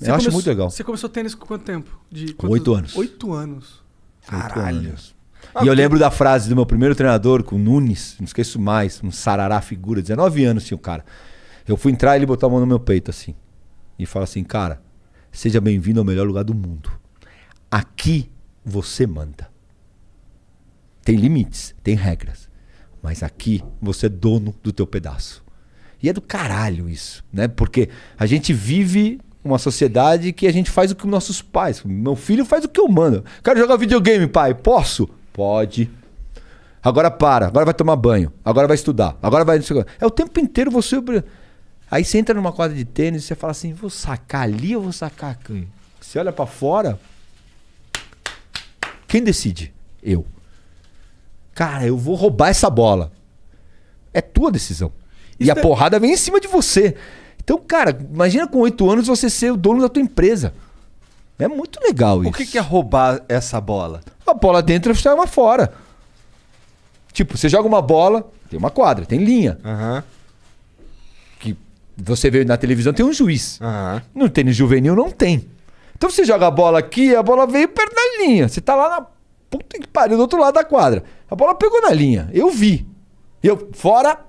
eu acho muito legal. Você começou tênis com quanto tempo? De quantos... Oito anos. Oito anos. Caralho. Oito anos. Ah, e eu lembro da frase do meu primeiro treinador, com o Nunes, não esqueço mais, um sarará figura, 19 anos tinha o cara. Eu fui entrar e ele botou a mão no meu peito assim. E fala assim, cara, seja bem-vindo ao melhor lugar do mundo. Aqui você manda. Tem limites, tem regras. Mas aqui você é dono do teu pedaço. E é do caralho isso, né? Porque a gente vive uma sociedade que a gente faz o que nossos pais. Meu filho faz o que eu mando. Quero jogar videogame, pai. Posso? Pode. Agora para, agora vai tomar banho, agora vai estudar, agora vai. É o tempo inteiro você. Aí você entra numa quadra de tênis e você fala assim: vou sacar ali ou vou sacar aqui? Você olha para fora. Quem decide? Eu. Cara, eu vou roubar essa bola. É tua decisão. Isso e a é... porrada vem em cima de você. Então, cara, imagina com oito anos você ser o dono da tua empresa. É muito legal isso. O que, que é roubar essa bola? A bola dentro é uma fora. Tipo, você joga uma bola, tem uma quadra, tem linha. Uhum. Que você vê na televisão, tem um juiz. Uhum. No tênis juvenil não tem. Então você joga a bola aqui, a bola veio perto da linha. Você tá lá na puta que pariu, do outro lado da quadra. A bola pegou na linha. Eu vi. Eu, fora.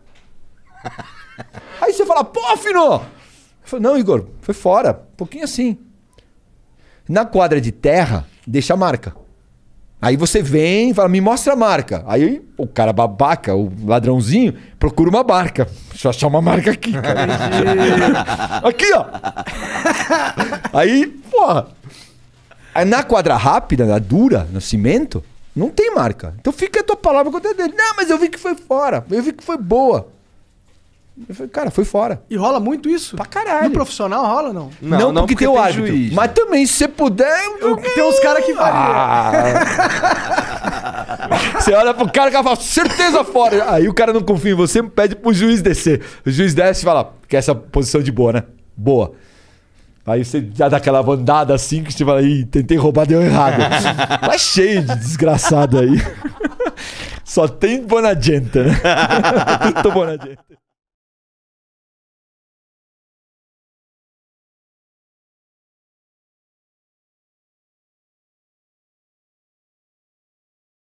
Aí você fala, pô, Fino! não, Igor, foi fora. Um pouquinho assim. Na quadra de terra, deixa a marca. Aí você vem e fala, me mostra a marca. Aí o cara babaca, o ladrãozinho, procura uma marca. Deixa eu achar uma marca aqui, cara. aqui, ó. Aí, porra. Aí na quadra rápida, na dura, no cimento, não tem marca. Então fica a tua palavra contra é dele. Não, mas eu vi que foi fora. Eu vi que foi boa. Falei, cara, foi fora. E rola muito isso? Pra caralho. No profissional rola, não? Não, não, não porque, porque, tem o árbitro. Juiz. Mas também, se você puder... Eu... Tem uns caras que variam. Ah. você olha pro cara e fala, certeza fora. Aí o cara não confia em você, pede pro juiz descer. O juiz desce e fala, que essa posição de boa, né? Boa. Aí você já dá aquela bandada assim que você fala, ih, tentei roubar, deu errado. tá cheio de desgraçado aí. Só tem Bonagenta, né? Tudo Bonagenta.